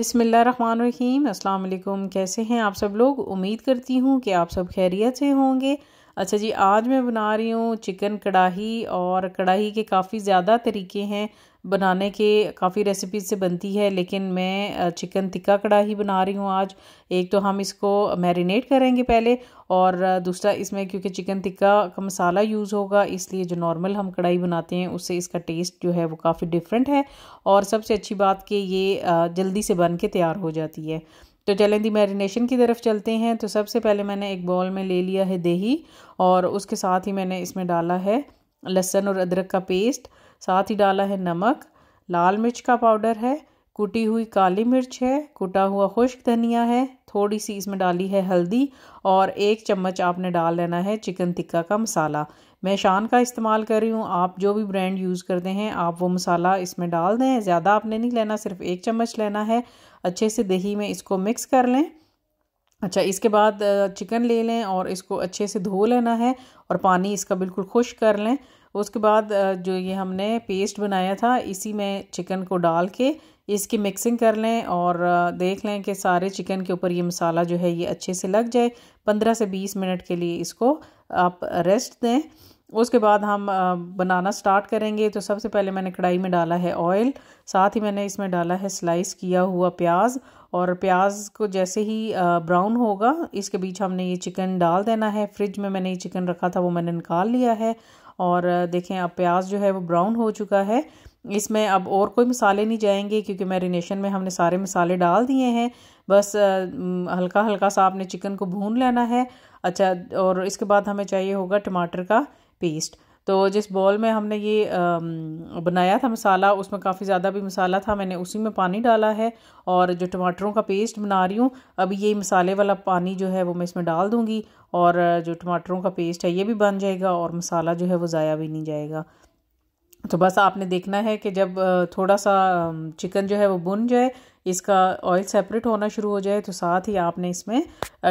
बसमीम अल्लाम कैसे हैं आप सब लोग उम्मीद करती हूँ कि आप सब खैरियत से होंगे अच्छा जी आज मैं बना रही हूँ चिकन कढ़ाई और कढ़ाई के काफ़ी ज़्यादा तरीके हैं बनाने के काफ़ी रेसिपीज से बनती है लेकिन मैं चिकन टिक्का कढ़ाई बना रही हूँ आज एक तो हम इसको मैरिनेट करेंगे पहले और दूसरा इसमें क्योंकि चिकन टिक्का का मसाला यूज़ होगा इसलिए जो नॉर्मल हम कढ़ाई बनाते हैं उससे इसका टेस्ट जो है वो काफ़ी डिफरेंट है और सबसे अच्छी बात कि ये जल्दी से बन के तैयार हो जाती है तो चलें दी मैरिनेशन की तरफ चलते हैं तो सबसे पहले मैंने एक बॉल में ले लिया है दही और उसके साथ ही मैंने इसमें डाला है लहसन और अदरक का पेस्ट साथ ही डाला है नमक लाल मिर्च का पाउडर है कुटी हुई काली मिर्च है कुटा हुआ खुश्क धनिया है थोड़ी सी इसमें डाली है हल्दी और एक चम्मच आपने डाल लेना है चिकन टिक्का का मसाला मैं शान का इस्तेमाल कर रही हूँ आप जो भी ब्रांड यूज़ करते हैं आप वो मसाला इसमें डाल दें ज़्यादा आपने नहीं लेना सिर्फ एक चम्मच लेना है अच्छे से दही में इसको मिक्स कर लें अच्छा इसके बाद चिकन ले लें और इसको अच्छे से धो लेना है और पानी इसका बिल्कुल खुश कर लें उसके बाद जो ये हमने पेस्ट बनाया था इसी में चिकन को डाल के इसकी मिक्सिंग कर लें और देख लें कि सारे चिकन के ऊपर ये मसाला जो है ये अच्छे से लग जाए पंद्रह से बीस मिनट के लिए इसको आप रेस्ट दें उसके बाद हम बनाना स्टार्ट करेंगे तो सबसे पहले मैंने कढ़ाई में डाला है ऑयल साथ ही मैंने इसमें डाला है स्लाइस किया हुआ प्याज और प्याज को जैसे ही ब्राउन होगा इसके बीच हमने ये चिकन डाल देना है फ्रिज में मैंने ये चिकन रखा था वो मैंने निकाल लिया है और देखें अब प्याज जो है वो ब्राउन हो चुका है इसमें अब और कोई मसाले नहीं जाएंगे क्योंकि मैरिनेशन में हमने सारे मसाले डाल दिए हैं बस हल्का हल्का सा आपने चिकन को भून लेना है अच्छा और इसके बाद हमें चाहिए होगा टमाटर का पेस्ट तो जिस बॉल में हमने ये बनाया था मसाला उसमें काफ़ी ज़्यादा भी मसाला था मैंने उसी में पानी डाला है और जो टमाटरों का पेस्ट बना रही हूँ अभी ये मसाले वाला पानी जो है वो मैं इसमें डाल दूँगी और जो टमाटरों का पेस्ट है ये भी बन जाएगा और मसाला जो है वो ज़ाया भी नहीं जाएगा तो बस आपने देखना है कि जब थोड़ा सा चिकन जो है वो बुन जाए इसका ऑयल सेपरेट होना शुरू हो जाए तो साथ ही आपने इसमें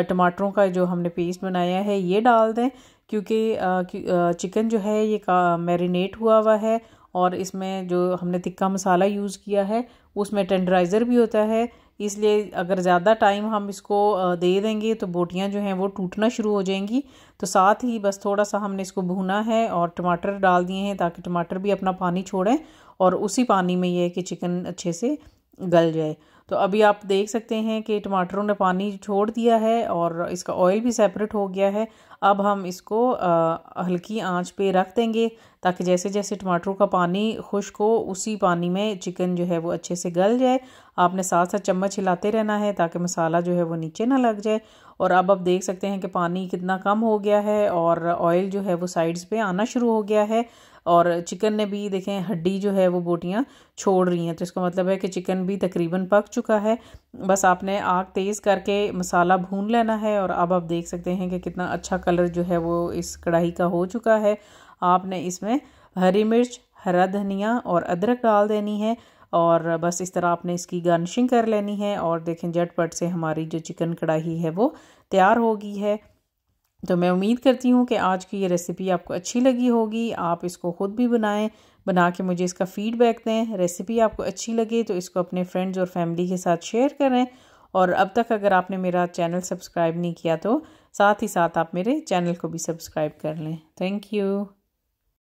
टमाटरों का जो हमने पेस्ट बनाया है ये डाल दें क्योंकि चिकन जो है ये मैरिनेट हुआ हुआ है और इसमें जो हमने तिक्का मसाला यूज़ किया है उसमें टेंडराइज़र भी होता है इसलिए अगर ज़्यादा टाइम हम इसको दे देंगे तो बोटियाँ जो हैं वो टूटना शुरू हो जाएंगी तो साथ ही बस थोड़ा सा हमने इसको भूना है और टमाटर डाल दिए हैं ताकि टमाटर भी अपना पानी छोड़ें और उसी पानी में ये है कि चिकन अच्छे से गल जाए तो अभी आप देख सकते हैं कि टमाटरों ने पानी छोड़ दिया है और इसका ऑयल भी सेपरेट हो गया है अब हम इसको आ, हल्की आंच पे रख देंगे ताकि जैसे जैसे टमाटरों का पानी खुश्क हो उसी पानी में चिकन जो है वो अच्छे से गल जाए आपने साथ साथ चम्मच हिलाते रहना है ताकि मसाला जो है वो नीचे ना लग जाए और अब आप देख सकते हैं कि पानी कितना कम हो गया है और ऑयल जो है वो साइड्स पे आना शुरू हो गया है और चिकन ने भी देखें हड्डी जो है वो बोटियाँ छोड़ रही हैं तो इसका मतलब है कि चिकन भी तकरीबन पक चुका है बस आपने आग तेज़ करके मसाला भून लेना है और अब आप देख सकते हैं कि कितना अच्छा कलर जो है वो इस कढ़ाई का हो चुका है आपने इसमें हरी मिर्च हरा धनिया और अदरक डाल देनी है और बस इस तरह आपने इसकी गार्निशिंग कर लेनी है और देखें झटपट से हमारी जो चिकन कढ़ाई है वो तैयार होगी है तो मैं उम्मीद करती हूँ कि आज की ये रेसिपी आपको अच्छी लगी होगी आप इसको ख़ुद भी बनाएं बना के मुझे इसका फ़ीडबैक दें रेसिपी आपको अच्छी लगे तो इसको अपने फ्रेंड्स और फैमिली के साथ शेयर करें और अब तक अगर आपने मेरा चैनल सब्सक्राइब नहीं किया तो साथ ही साथ आप मेरे चैनल को भी सब्सक्राइब कर लें थैंक यू